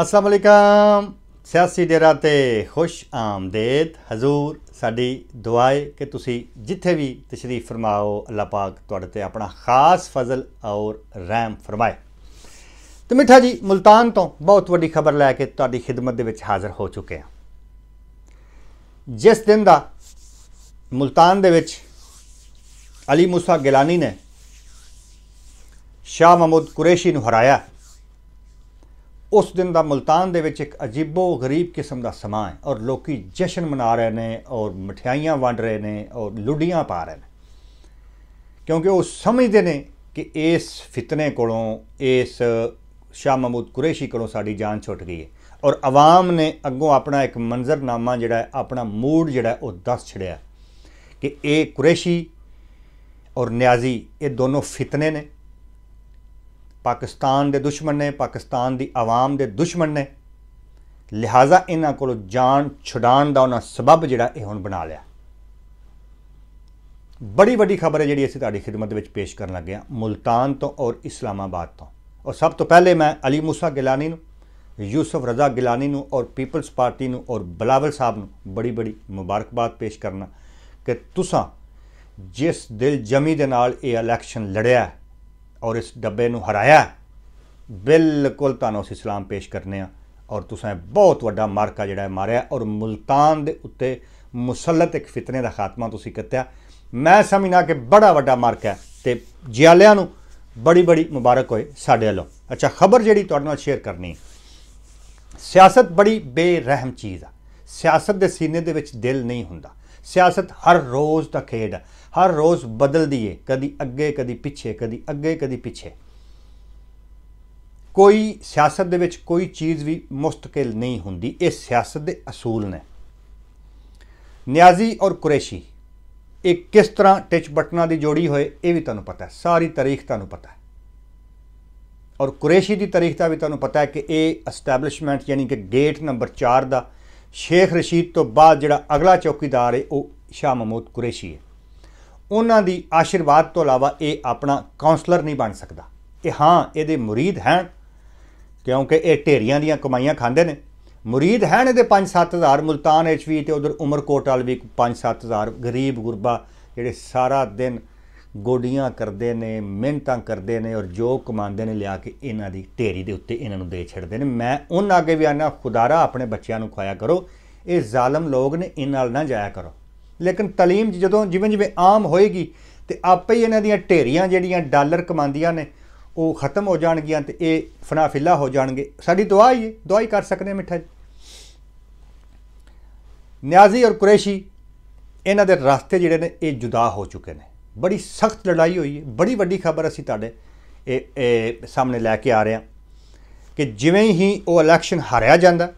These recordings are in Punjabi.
ਅਸਲਾਮ ਅਲੈਕਮ ਸਿਆਸੀ ਡੇਰਾ ਤੇ ਖੁਸ਼ ਆਮਦੇਦ ਹਜ਼ੂਰ ਸਾਡੀ ਦੁਆਏ ਕਿ ਤੁਸੀਂ ਜਿੱਥੇ ਵੀ ਤਸ਼ਰੀਫ ਫਰਮਾਓ ਅੱਲਾ ਪਾਕ ਤੁਹਾਡੇ ਤੇ ਆਪਣਾ ਖਾਸ ਫਜ਼ਲ ਔਰ ਰਹਿਮ ਫਰਮਾਏ ਤੇ ਮਿੱਠਾ ਜੀ ਮਲਤਾਨ ਤੋਂ ਬਹੁਤ ਵੱਡੀ ਖਬਰ ਲੈ ਕੇ ਤੁਹਾਡੀ ਖਿਦਮਤ ਦੇ ਵਿੱਚ ਹਾਜ਼ਰ ਹੋ ਚੁੱਕੇ ਹਾਂ ਜਿਸ ਦਿਨ ਦਾ ਮਲਤਾਨ ਦੇ ਵਿੱਚ ਅਲੀ ਮੂਸਾ ਗਿਲਾਨੀ ਨੇ ਸ਼ਾਹ ਮਹਮੂਦ ਕੁਰੈਸ਼ੀ ਨੂੰ ਹਰਾਇਆ ਉਸ ਦਿਨ ਦਾ ਮਲਤਾਨ ਦੇ ਵਿੱਚ ਇੱਕ ਅਜੀਬੋ ਗਰੀਬ ਕਿਸਮ ਦਾ ਸਮਾਂ ਹੈ ਔਰ ਲੋਕੀ ਜਸ਼ਨ ਮਨਾ ਰਹੇ ਨੇ ਔਰ ਮਠਿਆਈਆਂ ਵੰਡ ਰਹੇ ਨੇ ਔਰ ਲੁੱਡੀਆਂ ਪਾ ਰਹੇ ਨੇ ਕਿਉਂਕਿ ਉਹ ਸਮਝਦੇ ਨੇ ਕਿ ਇਸ ਫਿਤਨੇ ਕੋਲੋਂ ਇਸ ਸ਼ਾਹ ਮਹਮੂਦ ਕੁਰੇਸ਼ੀ ਕੋਲੋਂ ਸਾਡੀ ਜਾਨ ਛੁੱਟ ਗਈ ਹੈ ਔਰ ਆਵਾਮ ਨੇ ਅੱਗੋਂ ਆਪਣਾ ਇੱਕ ਮੰਜ਼ਰਨਾਮਾ ਜਿਹੜਾ ਆਪਣਾ ਮੂਡ ਜਿਹੜਾ ਉਹ ਦੱਸ ਛੜਿਆ ਕਿ ਇਹ ਕੁਰੇਸ਼ੀ ਔਰ ਨਿਆਜ਼ੀ ਇਹ ਦੋਨੋਂ ਫਿਤਨੇ ਨੇ ਪਾਕਿਸਤਾਨ ਦੇ ਦੁਸ਼ਮਣ ਨੇ ਪਾਕਿਸਤਾਨ ਦੀ ਆਵਾਮ ਦੇ ਦੁਸ਼ਮਣ ਨੇ ਲਿਹਾਜ਼ਾ ਇਹਨਾਂ ਕੋਲ ਜਾਨ ਛੁਡਾਣ ਦਾ ਉਹਨਾਂ ਸਬਬ ਜਿਹੜਾ ਇਹ ਹੁਣ ਬਣਾ ਲਿਆ ਬੜੀ ਵੱਡੀ ਖਬਰ ਹੈ ਜਿਹੜੀ ਅਸੀਂ ਤੁਹਾਡੀ ਖidmat ਵਿੱਚ ਪੇਸ਼ ਕਰਨ ਲੱਗੇ ਹਾਂ ਮੁਲਤਾਨ ਤੋਂ ਔਰ ਇਸਲਾਮਾਬਾਦ ਤੋਂ ਔਰ ਸਭ ਤੋਂ ਪਹਿਲੇ ਮੈਂ ਅਲੀ ਮੂਸਾ ਗਿਲਾਨੀ ਨੂੰ ਯੂਸਫ ਰਜ਼ਾ ਗਿਲਾਨੀ ਨੂੰ ਔਰ ਪੀਪਲਸ ਪਾਰਟੀ ਨੂੰ ਔਰ ਬਲਾਵਲ ਸਾਹਿਬ ਨੂੰ ਬੜੀ ਬੜੀ ਮੁਬਾਰਕਬਾਦ ਪੇਸ਼ ਕਰਨਾ ਕਿ ਤੁਸੀਂ ਜਿਸ ਦਿਲ ਜਮੀ ਦੇ ਨਾਲ ਇਹ ਇਲੈਕਸ਼ਨ ਲੜਿਆ ਔਰ ਇਸ ਡੱਬੇ ਨੂੰ ਹਰਾਇਆ ਬਿਲਕੁਲ ਤੁਹਾਨੂੰ ਅਸੀਂ ਸਲਾਮ ਪੇਸ਼ ਕਰਨੇ ਆ ਔਰ ਤੁਸੀਂ ਬਹੁਤ ਵੱਡਾ ਮਾਰਕਾ ਜਿਹੜਾ ਹੈ ਮਾਰਿਆ ਔਰ ਮਲਤਾਨ ਦੇ ਉੱਤੇ ਮੁਸਲਤ ਇੱਕ ਫਿਤਨੇ ਦਾ ਖਾਤਮਾ ਤੁਸੀਂ ਕੀਤਾ ਮੈਂ ਸਮਝਣਾ ਕਿ ਬੜਾ ਵੱਡਾ ਮਾਰਕਾ ਤੇ ਜਿਆਲਿਆਂ ਨੂੰ ਬੜੀ ਬੜੀ ਮੁਬਾਰਕ ਹੋਏ ਸਾਡੇ ਵੱਲੋਂ ਅੱਛਾ ਖਬਰ ਜਿਹੜੀ ਤੁਹਾਡੇ ਨਾਲ ਸ਼ੇਅਰ ਕਰਨੀ ਸਿਆਸਤ ਬੜੀ ਬੇਰਹਿਮ ਚੀਜ਼ ਆ ਸਿਆਸਤ ਦੇ ਸੀਨੇ ਦੇ ਵਿੱਚ ਦਿਲ ਨਹੀਂ ਹੁੰਦਾ ਸਿਆਸਤ ਹਰ ਰੋਜ਼ ਦਾ ਖੇਡ ਹੈ ਹਰ ਰੋਜ਼ ਬਦਲਦੀ ਏ ਕਦੀ ਅੱਗੇ ਕਦੀ ਪਿੱਛੇ ਕਦੀ ਅੱਗੇ ਕਦੀ ਪਿੱਛੇ ਕੋਈ ਸਿਆਸਤ ਦੇ ਵਿੱਚ ਕੋਈ ਚੀਜ਼ ਵੀ ਮੁਸਤਕਿਲ ਨਹੀਂ ਹੁੰਦੀ ਇਹ ਸਿਆਸਤ ਦੇ ਅਸੂਲ ਨੇ ਨਿਆਜ਼ੀ ਔਰ ਕੁਰੈਸ਼ੀ ਇਹ ਕਿਸ ਤਰ੍ਹਾਂ ਟਿਚ ਬਟਨਾ ਦੀ ਜੋੜੀ ਹੋਏ ਇਹ ਵੀ ਤੁਹਾਨੂੰ ਪਤਾ ਹੈ ਸਾਰੀ ਤਾਰੀਖ ਤੁਹਾਨੂੰ ਪਤਾ ਹੈ ਔਰ ਕੁਰੈਸ਼ੀ ਦੀ ਤਾਰੀਖ ਦਾ ਵੀ ਤੁਹਾਨੂੰ ਪਤਾ ਹੈ ਕਿ ਇਹ ਐਸਟੈਬਲਿਸ਼ਮੈਂਟ ਯਾਨੀ ਕਿ ਗੇਟ ਨੰਬਰ 4 ਦਾ ਸ਼ੇਖ ਰਸ਼ੀਦ ਤੋਂ ਬਾਅਦ ਜਿਹੜਾ ਅਗਲਾ ਚੌਕੀਦਾਰ ਹੈ ਉਹ ਸ਼ਾਹ ਮਹਮੂਦ ਕੁਰੈਸ਼ੀ ਹੈ ਉਹਨਾਂ ਦੀ ਆਸ਼ੀਰਵਾਦ ਤੋਂ ਇਲਾਵਾ ਇਹ ਆਪਣਾ ਕਾਉਂਸਲਰ ਨਹੀਂ ਬਣ ਸਕਦਾ ਇਹ ਹਾਂ ਇਹਦੇ ਮੁਰੀਦ ਹਨ ਕਿਉਂਕਿ ਇਹ ਢੇਰੀਆਂ ਦੀਆਂ ਕਮਾਈਆਂ ਖਾਂਦੇ ਨੇ ਮੁਰੀਦ ਹਨ ਇਹਦੇ 5-7000 ਮਲਤਾਨ ਵਿੱਚ ਵੀ ਤੇ ਉਧਰ ਉਮਰਕੋਟ ਵਾਲ ਵੀ 5-7000 ਗਰੀਬ ਗੁਰਬਾ ਜਿਹੜੇ ਸਾਰਾ ਦਿਨ ਗੋਡੀਆਂ ਕਰਦੇ ਨੇ ਮਿਹਨਤਾਂ ਕਰਦੇ ਨੇ ਔਰ ਜੋ ਕਮਾਉਂਦੇ ਨੇ ਲਿਆ ਕੇ ਇਹਨਾਂ ਦੀ ਢੇਰੀ ਦੇ ਉੱਤੇ ਇਹਨਾਂ ਨੂੰ ਦੇ ਛੱਡਦੇ ਨੇ ਮੈਂ ਉਹਨਾਂ ਅੱਗੇ ਵੀ ਆਨਾ ਖੁਦਾਰਾ ਆਪਣੇ ਬੱਚਿਆਂ ਨੂੰ ਖਵਾਇਆ ਕਰੋ ਇਹ ਜ਼ਾਲਮ ਲੋਕ ਨੇ ਇਹਨਾਂ ਨਾਲ ਨਾ ਜਾਇਆ ਕਰੋ ਲੇਕਿਨ تعلیم ਜਦੋਂ ਜਿਵੇਂ ਜਿਵੇਂ ਆਮ ਹੋਏਗੀ ਤੇ ਆਪੇ ਹੀ ਇਹਨਾਂ ਦੀਆਂ ਢੇਰੀਆਂ ਜਿਹੜੀਆਂ ਡਾਲਰ ਕਮਾਉਂਦੀਆਂ ਨੇ ਉਹ ਖਤਮ ਹੋ ਜਾਣਗੀਆਂ ਤੇ ਇਹ ਫਨਾਫਿਲਾ ਹੋ ਜਾਣਗੇ ਸਾਡੀ ਦੁਆ ਹੀ ਦੁਆ ਹੀ ਕਰ ਸਕਦੇ ਮਿੱਠਾ ਜੀ ਨਿਆਜ਼ੀ ਔਰ ਕੁਰੈਸ਼ੀ ਇਹਨਾਂ ਦੇ ਰਸਤੇ ਜਿਹੜੇ ਨੇ ਇਹ ਜੁਦਾ ਹੋ ਚੁੱਕੇ ਨੇ ਬੜੀ ਸਖਤ ਲੜਾਈ ਹੋਈ ਹੈ ਬੜੀ ਵੱਡੀ ਖਬਰ ਅਸੀਂ ਤੁਹਾਡੇ ਇਹ ਸਾਹਮਣੇ ਲੈ ਕੇ ਆ ਰਹੇ ਹਾਂ ਕਿ ਜਿਵੇਂ ਹੀ ਉਹ ਇਲੈਕਸ਼ਨ ਹਾਰਿਆ ਜਾਂਦਾ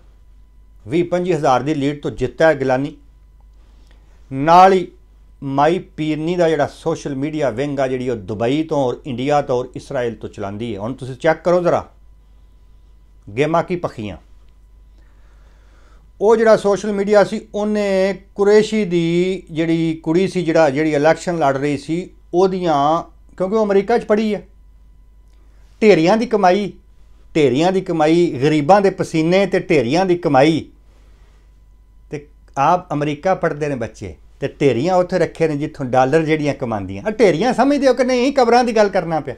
25000 ਦੀ ਲੀਡ ਤੋਂ ਜਿੱਤਿਆ ਗਿਲਾਨੀ ਨਾਲ ਹੀ ਮਾਈ ਪੀਰਨੀ ਦਾ ਜਿਹੜਾ ਸੋਸ਼ਲ ਮੀਡੀਆ ਵਿੰਗ ਆ ਜਿਹੜੀ ਉਹ ਦੁਬਈ ਤੋਂ ਔਰ ਇੰਡੀਆ ਤੋਂ ਔਰ ਇਸਰਾਇਲ ਤੋਂ ਚਲਾਉਂਦੀ ਹੈ ਹੁਣ ਤੁਸੀਂ ਚੈੱਕ ਕਰੋ ਜ਼ਰਾ ਗੇਮਾਂ ਕੀ ਪਖੀਆਂ ਉਹ ਜਿਹੜਾ ਸੋਸ਼ਲ ਮੀਡੀਆ ਸੀ ਉਹਨੇ ਕੁਰੇਸ਼ੀ ਦੀ ਜਿਹੜੀ ਕੁੜੀ ਸੀ ਜਿਹੜਾ ਜਿਹੜੀ ਇਲੈਕਸ਼ਨ ਲੜ ਰਹੀ ਸੀ ਉਹਦੀਆਂ ਕਿਉਂਕਿ ਉਹ ਅਮਰੀਕਾ 'ਚ ਪੜੀ ਹੈ ਢੇਰੀਆਂ ਦੀ ਕਮਾਈ ਢੇਰੀਆਂ ਦੀ ਕਮਾਈ ਗਰੀਬਾਂ ਦੇ ਪਸੀਨੇ ਤੇ ਢੇਰੀਆਂ ਦੀ ਕਮਾਈ ਤੇ ਆਪ ਅਮਰੀਕਾ ਪੜਦੇ ਨੇ ਬੱਚੇ ਤੇ ਢੇਰੀਆਂ ਉੱਥੇ ਰੱਖੇ ਨੇ ਜਿੱਥੋਂ ਡਾਲਰ ਜਿਹੜੀਆਂ ਕਮਾਉਂਦੀਆਂ ਆ ਢੇਰੀਆਂ ਸਮਝਦੇ ਹੋ ਕਿ ਨਹੀਂ ਕਬਰਾਂ ਦੀ ਗੱਲ ਕਰਨਾ ਪਿਆ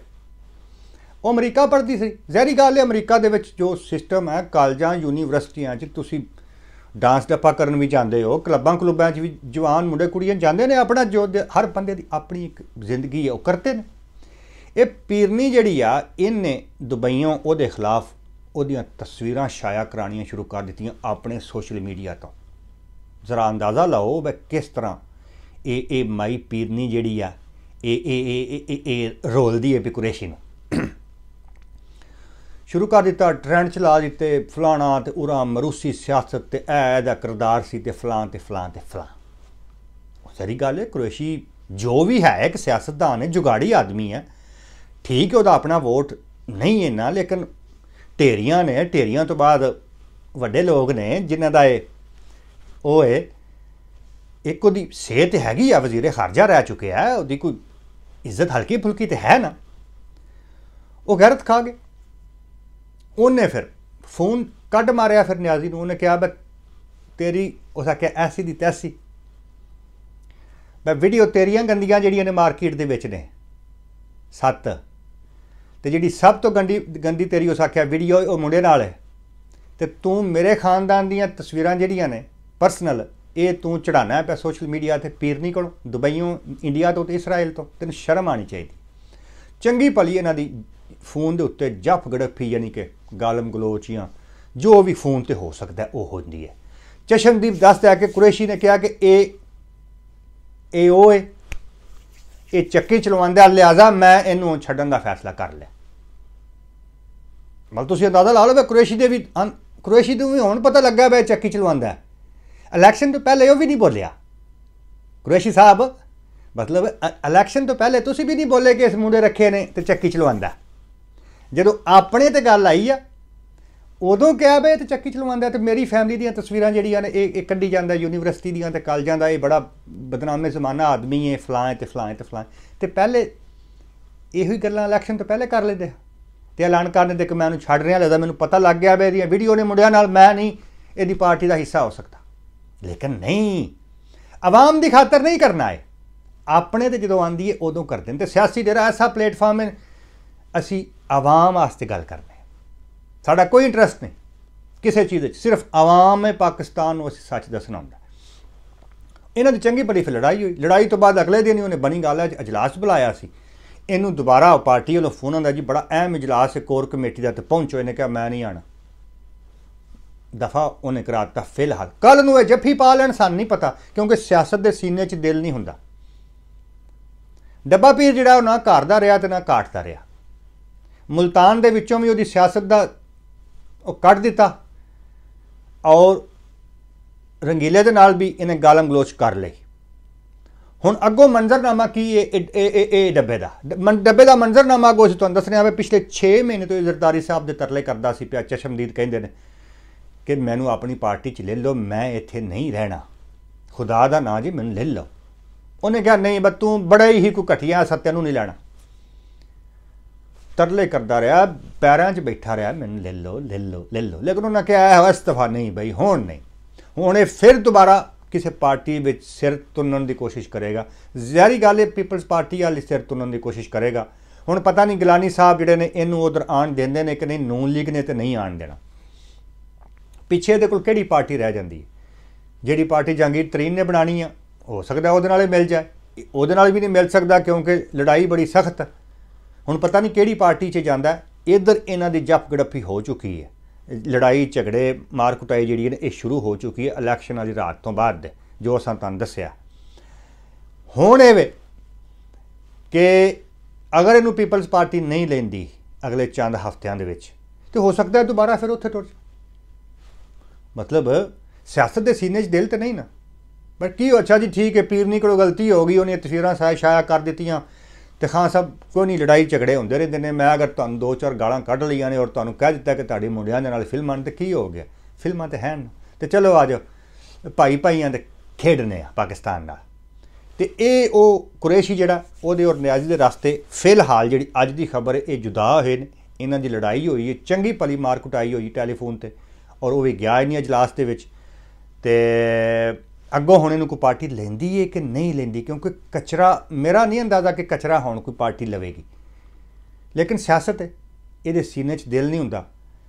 ਉਹ ਅਮਰੀਕਾ ਪੜਦੀ ਸੀ ਜ਼ਹਿਰੀ ਗੱਲ ਹੈ ਅਮਰੀਕਾ ਦੇ ਵਿੱਚ ਜੋ ਸਿਸਟਮ ਹੈ ਕਾਲਜਾਂ ਯੂਨੀਵਰਸਿਟੀਆਂ 'ਚ ਤੁਸੀਂ ਡਾਂਸ ਡੱਪਾ ਕਰਨ ਵੀ ਜਾਂਦੇ ਹੋ ਕਲੱਬਾਂ ਕਲੱਬਾਂ 'ਚ ਵੀ ਜਵਾਨ ਮੁੰਡੇ ਕੁੜੀਆਂ ਜਾਂਦੇ ਨੇ ਆਪਣਾ ਜੋ ਹਰ ਬੰਦੇ ਦੀ ਆਪਣੀ ਇੱਕ ਜ਼ਿੰਦਗੀ ਹੈ ਉਹ ਕਰਦੇ ਨੇ ਇਹ ਪੀਰਨੀ ਜਿਹੜੀ ਆ ਇਹਨੇ ਦੁਬਈਓਂ ਉਹਦੇ ਖਿਲਾਫ ਉਹਦੀਆਂ ਤਸਵੀਰਾਂ ਸ਼ਾਇਆ ਕਰਾਣੀਆਂ ਸ਼ੁਰੂ ਕਰ ਦਿੱਤੀਆਂ ਆਪਣੇ ਸੋਸ਼ਲ ਮੀਡੀਆ ਤੋਂ ਜ਼ਰਾ ਅੰਦਾਜ਼ਾ ਲਾਓ ਬਈ ਕਿਸ ਤਰ੍ਹਾਂ ਇਹ ਇਹ ਮਾਈ ਪੀਰਨੀ ਜਿਹੜੀ ਆ ਇਹ ਇਹ ਇਹ ਇਹ ਰੋਲਦੀ ਹੈ ਪਿਕੁਰੇਸ਼ੀ ਨੂੰ ਸ਼ੁਰੂ ਕਰ ਦਿੱਤਾ ਟ੍ਰੈਂਡ ਚਲਾ ਦਿੱਤੇ ਫਲਾਣਾ ਤੇ ਉਰਾ ਮਰੂਸੀ ਸਿਆਸਤ ਤੇ ਐ ਦਾ ਕਿਰਦਾਰ ਸੀ ਤੇ ਫਲਾਂ ਤੇ ਫਲਾਂ ਤੇ ਫਲਾਂ ਸਰੀ ਗੱਲ ਹੈ ਕੁਰੇਸ਼ੀ ਜੋ ਵੀ ਹੈ ਇੱਕ ਸਿਆਸਤਦਾਨ ਹੈ ਜੁਗਾੜੀ ਆਦਮੀ ਹੈ ਠੀਕ ਹੈ ਉਹਦਾ ਆਪਣਾ ਵੋਟ ਨਹੀਂ ਹੈ ਨਾ ਲੇਕਿਨ ਢੇਰੀਆਂ ਨੇ ਢੇਰੀਆਂ ਤੋਂ ਬਾਅਦ ਵੱਡੇ ਲੋਕ ਨੇ ਜਿਨ੍ਹਾਂ ਦਾ ਇਹ ਉਹ ਏ ਇੱਕ ਉਹਦੀ ਸਿਹਤ ਹੈਗੀ ਆ ਵਜ਼ੀਰੇ ਖਰਜਾ ਰਹਿ ਚੁੱਕਿਆ ਉਹਦੀ ਕੋਈ ਇੱਜ਼ਤ ਹਲਕੀ ਫੁਲਕੀ ਤੇ ਹੈ ਨਾ ਉਹ ਗੈਰਤ ਖਾ ਗਏ ਉਹਨੇ ਫਿਰ ਫੋਨ ਕੱਢ ਮਾਰਿਆ ਫਿਰ ਨਿਆਜ਼ੀ ਨੂੰ ਉਹਨੇ ਕਿਹਾ ਬਈ ਤੇਰੀ ਉਹ ਆਖਿਆ ਐਸੀ ਦੀ ਤੈਸੀ ਮੈਂ ਵੀਡੀਓ ਤੇਰੀਆਂ ਗੰਦੀਆਂ ਜਿਹੜੀਆਂ ਨੇ ਮਾਰਕੀਟ ਦੇ ਵਿੱਚ ਨੇ ਸੱਤ ਤੇ ਜਿਹੜੀ ਸਭ ਤੋਂ ਗੰਦੀ ਗੰਦੀ ਤੇਰੀ ਉਹ ਆਖਿਆ ਵੀਡੀਓ ਉਹ ਮੁੰਡੇ ਨਾਲ ਹੈ ਤੇ ਤੂੰ ਮੇਰੇ ਖਾਨਦਾਨ ਦੀਆਂ ਤਸਵੀਰਾਂ ਜਿਹੜੀਆਂ ਨੇ ਪਰਸਨਲ ਇਹ ਤੂੰ ਚੜਾਣਾ ਪਿਆ ਸੋਸ਼ਲ ਮੀਡੀਆ ਤੇ ਪੀਰਨੀ ਕੋਲ ਦੁਬਈੋਂ ਇੰਡੀਆ ਤੋਂ ਤੇ ਇਸਰਾਇਲ ਤੋਂ ਤੈਨੂੰ ਸ਼ਰਮ ਆਣੀ ਚਾਹੀਦੀ ਚੰਗੀ ਭਲੀ ਇਹਨਾਂ ਦੀ ਫੋਨ ਦੇ ਉੱਤੇ ਜੱਫ ਗੜਫੀ ਯਾਨੀ ਕਿ ਗਾਲਮ ਗਲੋਚੀਆਂ ਜੋ ਵੀ ਫੋਨ ਤੇ ਹੋ ਸਕਦਾ ਉਹ ਹੁੰਦੀ ਹੈ ਚਸ਼ਮਦੀਪ ਦੱਸਦਾ ਹੈ ਕਿ ਕੁਰੇਸ਼ੀ ਨੇ ਕਿਹਾ ਕਿ ਇਹ ਇਹ ਉਹ ਹੈ ਇਹ ਚੱਕੀ ਚਲਵਾਉਂਦਾ ਲਿਆਜ਼ਾ ਮੈਂ ਇਹਨੂੰ ਛੱਡਣ ਦਾ ਫੈਸਲਾ ਕਰ ਲਿਆ ਮਤਲਬ ਤੁਸੀਂ ਅੰਦਾਜ਼ਾ ਲਾ ਲਓ ਕੁਰੇਸ਼ੀ ਦੇ ਵੀ ਕੁਰੇਸ਼ੀ ਨੂੰ ਵੀ ਹੁਣ ਪਤਾ ਲੱਗਾ ਬਈ ਚੱਕੀ ਚਲਵਾਉਂਦਾ ਇਲੈਕਸ਼ਨ ਤੋਂ ਪਹਿਲੇ ਉਹ ਵੀ ਨਹੀਂ ਬੋਲਿਆ ਕੁਰੈਸ਼ੀ ਸਾਹਿਬ ਮਤਲਬ ਇਲੈਕਸ਼ਨ ਤੋਂ ਪਹਿਲੇ ਤੁਸੀਂ ਵੀ ਨਹੀਂ ਬੋਲੇ ਕਿ ਇਸ ਮੁੰਡੇ ਰੱਖੇ ਨੇ ਤੇ ਚੱਕੀ ਚਲਵਾਉਂਦਾ ਜਦੋਂ ਆਪਣੇ ਤੇ ਗੱਲ ਆਈ ਆ ਉਦੋਂ ਕਿਹਾ ਬਈ ਤੇ ਚੱਕੀ ਚਲਵਾਉਂਦਾ ਤੇ ਮੇਰੀ ਫੈਮਿਲੀ ਦੀਆਂ ਤਸਵੀਰਾਂ ਜਿਹੜੀਆਂ ਨੇ ਇਹ ਇੱਕ ਕੱਢੀ ਜਾਂਦਾ ਯੂਨੀਵਰਸਿਟੀ ਦੀਆਂ ਤੇ ਕਾਲਜਾਂ ਦਾ ਇਹ ਬੜਾ ਬਦਨਾਮੇ ਜ਼ਮਾਨਾ ਆਦਮੀ ਹੈ ਫਲਾਂ ਤੇ ਫਲਾਂ ਤੇ ਫਲਾਂ ਤੇ ਪਹਿਲੇ ਇਹੋ ਹੀ ਗੱਲਾਂ ਇਲੈਕਸ਼ਨ ਤੋਂ ਪਹਿਲੇ ਕਰ ਲੈਂਦੇ ਤੇ ਐਲਾਨ ਕਰਨ ਦੇ ਕਿ ਮੈਂ ਉਹਨੂੰ ਛੱਡ ਰਿਹਾ ਲੱਗਦਾ ਮੈਨੂੰ ਪਤਾ ਲੱਗ ਗਿਆ ਬਈ ਇਹਦੀਆਂ ਵੀਡੀਓ ਨੇ ਮੁੰਡਿਆਂ ਨਾਲ ਮੈਂ ਨਹੀਂ ਇਹਦੀ ਪਾਰਟੀ ਦਾ ਹਿੱਸਾ ਹੋ ਸਕਦਾ ਲੇਕਿਨ ਨਹੀਂ ਆਵਾਮ ਦੀ ਖਾਤਰ ਨਹੀਂ ਕਰਨਾ ਹੈ ਆਪਣੇ ਤੇ ਜਦੋਂ ਆਂਦੀ ਹੈ ਉਦੋਂ ਕਰਦੇ ਨੇ ਤੇ ਸਿਆਸੀ ਡੇਰਾ ਐਸਾ ਪਲੇਟਫਾਰਮ ਹੈ ਅਸੀਂ ਆਵਾਮ ਆਸਤੇ ਗੱਲ ਕਰਨੇ ਸਾਡਾ ਕੋਈ ਇੰਟਰਸਟ ਨਹੀਂ ਕਿਸੇ ਚੀਜ਼ ਵਿੱਚ ਸਿਰਫ ਆਵਾਮ ਹੈ ਪਾਕਿਸਤਾਨ ਨੂੰ ਅਸੀਂ ਸੱਚ ਦੱਸਣਾ ਹੁੰਦਾ ਇਹਨਾਂ ਦੀ ਚੰਗੀ ਬੜੀ ਫਿਰ ਲੜਾਈ ਹੋਈ ਲੜਾਈ ਤੋਂ ਬਾਅਦ ਅਗਲੇ ਦਿਨ ਹੀ ਉਹਨੇ ਬਣੀ ਗਾਲਾ 'ਚ ਅਜਲਾਸ ਬੁਲਾਇਆ ਸੀ ਇਹਨੂੰ ਦੁਬਾਰਾ ਪਾਰਟੀ ਵੱਲੋਂ ਫੋਨ ਆਉਂਦਾ ਜੀ ਬੜਾ ਅਹਿਮ ਇਜਲਾਸ ਹੈ ਕੋਰ ਕਮੇਟੀ ਦਾ ਤੇ ਪਹੁੰਚੋ ਇਹਨੇ ਕਿਹਾ ਮੈਂ ਨਹੀਂ ਆਣਾ ਦਫਾ ਉਹਨੇ ਕਰਾਤਾ ਫਿਲਹਾਲ ਕੱਲ ਨੂੰ ਇਹ ਜੱਫੀ ਪਾ ਲੈਣ ਸਾਨੂੰ ਨਹੀਂ ਪਤਾ ਕਿਉਂਕਿ ਸਿਆਸਤ ਦੇ ਸੀਨੇ 'ਚ ਦਿਲ ਨਹੀਂ ਹੁੰਦਾ ਡੱਬਾ ਪੀਰ ਜਿਹੜਾ ਉਹ ਨਾ ਘਰ ਦਾ ਰਿਹਾ ਤੇ ਨਾ ਕਾਟ ਦਾ ਰਿਹਾ ਮਲਤਾਨ ਦੇ ਵਿੱਚੋਂ ਵੀ ਉਹਦੀ ਸਿਆਸਤ ਦਾ ਉਹ ਕੱਢ ਦਿੱਤਾ ਔਰ ਰੰਗੀਲੇ ਦੇ ਨਾਲ ਵੀ ਇਹਨੇ ਗਾਲਮ ਗਲੋਚ ਕਰ ਲਈ ਹੁਣ ਅੱਗੋਂ ਮੰਜ਼ਰਨਾਮਾ ਕੀ ਇਹ ਇਹ ਇਹ ਡੱਬੇ ਦਾ ਡੱਬੇ ਦਾ ਮੰਜ਼ਰਨਾਮਾ ਗੋਸ ਤੁਹਾਨੂੰ ਦੱਸ ਰਿਹਾ ਹਾਂ ਪਿਛਲੇ 6 ਮਹੀਨੇ ਤੋਂ ਜ਼ਰਦਾਰੀ ਸਾਹਿਬ ਦੇ ਤਰਲੇ ਕਰਦਾ ਸੀ ਪਿਆ ਚਸ਼ਮਦੀਦ ਕਹਿੰਦੇ ਨੇ ਕਿ ਮੈਨੂੰ ਆਪਣੀ ਪਾਰਟੀ 'ਚ ਲੈ ਲਓ ਮੈਂ ਇੱਥੇ ਨਹੀਂ ਰਹਿਣਾ ਖੁਦਾ ਦਾ ਨਾਂ ਜੀ ਮੈਨੂੰ ਲੈ ਲਓ ਉਹਨੇ ਕਿਹਾ ਨਹੀਂ ਬਸ ਤੂੰ ਬੜਾ ਹੀ ਕੋ ਘਟਿਆ ਸੱਤਿਆ ਨੂੰ ਨਹੀਂ ਲੈਣਾ ਤਰਲੇ ਕਰਦਾ ਰਿਹਾ ਪੈਰਾਂ 'ਚ ਬੈਠਾ ਰਿਹਾ ਮੈਨੂੰ ਲੈ ਲਓ ਲੈ ਲਓ ਲੈ ਲਓ ਲੇਕਿਨ ਉਹਨਾਂ ਕਿਹਾ ਹੈ ਅਸਤਫਾ ਨਹੀਂ ਭਾਈ ਹੁਣ ਨਹੀਂ ਹੁਣ ਇਹ ਫਿਰ ਦੁਬਾਰਾ ਕਿਸੇ ਪਾਰਟੀ ਵਿੱਚ ਸਿਰ ਤੁੰਨਣ ਦੀ ਕੋਸ਼ਿਸ਼ ਕਰੇਗਾ ਜ਼ਾਰੀ ਗੱਲ ਹੈ ਪੀਪਲਸ ਪਾਰਟੀ ਵਾਲੇ ਸਿਰ ਤੁੰਨਣ ਦੀ ਕੋਸ਼ਿਸ਼ ਕਰੇਗਾ ਹੁਣ ਪਤਾ ਨਹੀਂ ਗਲਾਨੀ ਸਾਹਿਬ ਜਿਹੜੇ ਨੇ ਇਹਨੂੰ ਉਧਰ ਆਣ ਦਿੰਦੇ ਨੇ ਕਿ ਨਹੀਂ ਨੂਨ ਲੀਗ ਨੇ ਤੇ ਨਹੀਂ ਆਣ ਦੇਣਾ ਪਿੱਛੇ ਦੇ ਕੋਲ ਕਿਹੜੀ ਪਾਰਟੀ ਰਹਿ ਜਾਂਦੀ ਹੈ ਜਿਹੜੀ ਪਾਰਟੀ ਜੰਗੀਰ ਤਰੀਨ ਨੇ ਬਣਾਣੀ ਆ ਹੋ ਸਕਦਾ ਉਹਦੇ ਨਾਲੇ ਮਿਲ ਜਾਏ ਉਹਦੇ ਨਾਲ ਵੀ ਨਹੀਂ ਮਿਲ ਸਕਦਾ ਕਿਉਂਕਿ ਲੜਾਈ ਬੜੀ ਸਖਤ ਹੁਣ ਪਤਾ ਨਹੀਂ ਕਿਹੜੀ ਪਾਰਟੀ 'ਚ ਜਾਂਦਾ ਇਧਰ ਇਹਨਾਂ ਦੀ ਜੱਪ ਗੜੱਪੀ ਹੋ ਚੁੱਕੀ ਹੈ ਲੜਾਈ ਝਗੜੇ ਮਾਰ ਕੁਟਾਈ ਜਿਹੜੀ ਇਹ ਸ਼ੁਰੂ ਹੋ ਚੁੱਕੀ ਹੈ ਇਲੈਕਸ਼ਨ ਵਾਲੀ ਰਾਤ ਤੋਂ ਬਾਅਦ ਜੋ ਅਸਾਂ ਤੁਹਾਨੂੰ ਦੱਸਿਆ ਹੁਣ ਇਹ ਵੇ ਕਿ ਅਗਰ ਇਹਨੂੰ ਪੀਪਲਸ ਪਾਰਟੀ ਨਹੀਂ ਲੈਂਦੀ ਅਗਲੇ ਚੰਦ ਹਫ਼ਤਿਆਂ ਦੇ ਵਿੱਚ ਤੇ ਹੋ ਸਕਦਾ ਦੁਬਾਰਾ ਫਿਰ ਉੱਥੇ ਟੁੱਟ ਮਤਲਬ ਸਿਆਸਤ ਦੇ ਸੀਨੇ 'ਚ ਦਿਲ ਤੇ ਨਹੀਂ ਨਾ ਪਰ ਕੀ ਅੱਛਾ ਜੀ ਠੀਕ ਹੈ ਪੀਰ ਨਹੀਂ ਕੋਲ ਗਲਤੀ ਹੋ ਗਈ ਉਹਨੇ ਤਸਵੀਰਾਂ ਸਾਇ ਸ਼ਾਇਆ ਕਰ ਦਿੱਤੀਆਂ ਤੇ ਖਾਨ ਸਾਹਿਬ ਕੋਈ ਨਹੀਂ ਲੜਾਈ ਝਗੜੇ ਹੁੰਦੇ ਰਹਿੰਦੇ ਨੇ ਮੈਂ ਅਗਰ ਤੁਹਾਨੂੰ ਦੋ ਚਾਰ ਗਾਲਾਂ ਕੱਢ ਲਈਆਂ ਨੇ ਔਰ ਤੁਹਾਨੂੰ ਕਹਿ ਦਿੱਤਾ ਕਿ ਤੁਹਾਡੀ ਮੁੰਡਿਆਂ ਦੇ ਨਾਲ ਫਿਲਮਾਂ ਤੇ ਕੀ ਹੋ ਗਿਆ ਫਿਲਮਾਂ ਤੇ ਹਨ ਤੇ ਚਲੋ ਆਜੋ ਭਾਈ ਭਾਈਆਂ ਦੇ ਖੇਡਨੇ ਆ ਪਾਕਿਸਤਾਨ ਨਾਲ ਤੇ ਇਹ ਉਹ ਕੁਰੇਸ਼ੀ ਜਿਹੜਾ ਉਹਦੇ ਔਰ ਨਿਆਜ਼ੀ ਦੇ ਰਸਤੇ ਫਿਲਹਾਲ ਜਿਹੜੀ ਅੱਜ ਦੀ ਖਬਰ ਇਹ ਜੁਦਾ ਹੋਏ ਨੇ ਇਹਨਾਂ ਦੀ ਲੜਾਈ ਹੋਈ ਹੈ ਚੰਗੀ ਪਲੀ ਮਾਰ ਕੁਟਾਈ ਹੋਈ ਟੈਲੀਫੋਨ ਤੇ ਔਰ ਉਹ ਵੀ ਗਿਆ ਹੀ ਨਹੀਂ اجلاس ਦੇ ਵਿੱਚ ਤੇ ਅੱਗੋਂ ਹੁਣ ਇਹਨੂੰ ਕੋਈ ਪਾਰਟੀ ਲੈਂਦੀ ਏ ਕਿ ਨਹੀਂ ਲੈਂਦੀ ਕਿਉਂਕਿ ਕਚਰਾ ਮੇਰਾ ਨਹੀਂ ਅੰਦਾਜ਼ਾ ਕਿ ਕਚਰਾ ਹੁਣ ਕੋਈ ਪਾਰਟੀ ਲਵੇਗੀ ਲੇਕਿਨ ਸਿਆਸਤ ਹੈ ਇਹਦੇ ਸੀਨੇ 'ਚ ਦਿਲ ਨਹੀਂ ਹੁੰਦਾ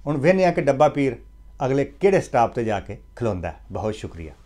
ਹੁਣ ਵੇਨੇ ਆ ਕਿ ਡੱਬਾ ਪੀਰ ਅਗਲੇ ਕਿਹੜੇ ਸਟਾਪ ਤੇ ਜਾ ਕੇ ਖਲੋਂਦਾ ਬਹੁਤ ਸ਼ੁਕਰੀਆ